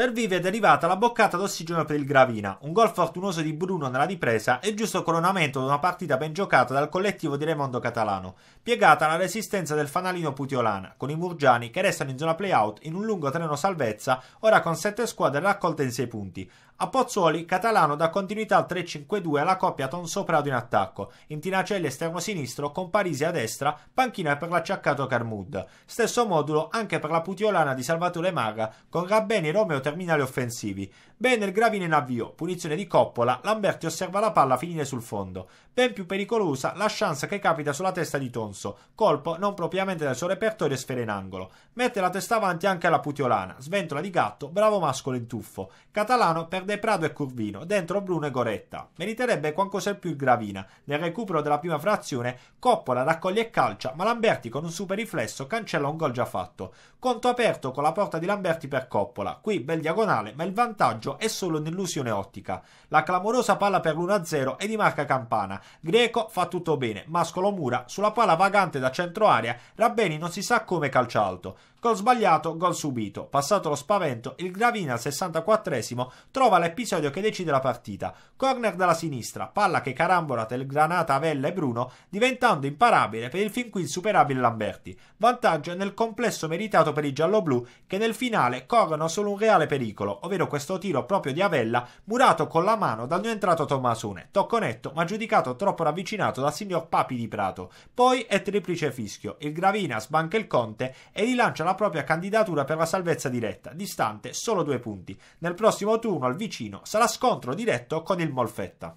Servive ed è arrivata la boccata d'ossigeno per il Gravina, un gol fortunoso di Bruno nella ripresa e giusto coronamento di una partita ben giocata dal collettivo di Raimondo Catalano, piegata alla resistenza del fanalino Putiolana, con i Murgiani che restano in zona play-out in un lungo treno salvezza, ora con sette squadre raccolte in sei punti, a Pozzuoli, Catalano dà continuità al 3-5-2 alla coppia Tonso Prado in attacco, In Tinacelli esterno sinistro con Parisi a destra, panchina per l'acciaccato Carmud. Stesso modulo anche per la putiolana di Salvatore Marra, con Rabbeni e Romeo terminali offensivi. Bene il Gravine in avvio, punizione di Coppola, Lamberti osserva la palla finire sul fondo. Ben più pericolosa la chance che capita sulla testa di Tonso, colpo non propriamente del suo repertorio e sfera in angolo. Mette la testa avanti anche alla putiolana, sventola di gatto, bravo mascolo in tuffo. Catalano perde De Prado e Curvino, dentro Bruno e Goretta. Meriterebbe qualcosa più Gravina. Nel recupero della prima frazione, Coppola raccoglie e calcia, ma Lamberti con un super riflesso cancella un gol già fatto. Conto aperto con la porta di Lamberti per Coppola. Qui bel diagonale, ma il vantaggio è solo un'illusione ottica. La clamorosa palla per l'1-0 è di marca Campana. Greco fa tutto bene, Mascolo Mura sulla palla vagante da centro area, Rabbeni non si sa come calcia alto. Gol sbagliato, gol subito. Passato lo spavento, il Gravina al 64esimo trova l'episodio che decide la partita. Corner dalla sinistra, palla che carambola tra il Granata, Avella e Bruno, diventando imparabile per il fin qui insuperabile Lamberti. Vantaggio nel complesso meritato per i gialloblu che nel finale corrono solo un reale pericolo, ovvero questo tiro proprio di Avella, murato con la mano dal non entrato Tommasone. Tocco netto, ma giudicato troppo ravvicinato dal signor Papi di Prato. Poi è triplice fischio. Il Gravina sbanca il Conte e rilancia la la propria candidatura per la salvezza diretta, distante solo due punti. Nel prossimo turno al vicino sarà scontro diretto con il Molfetta.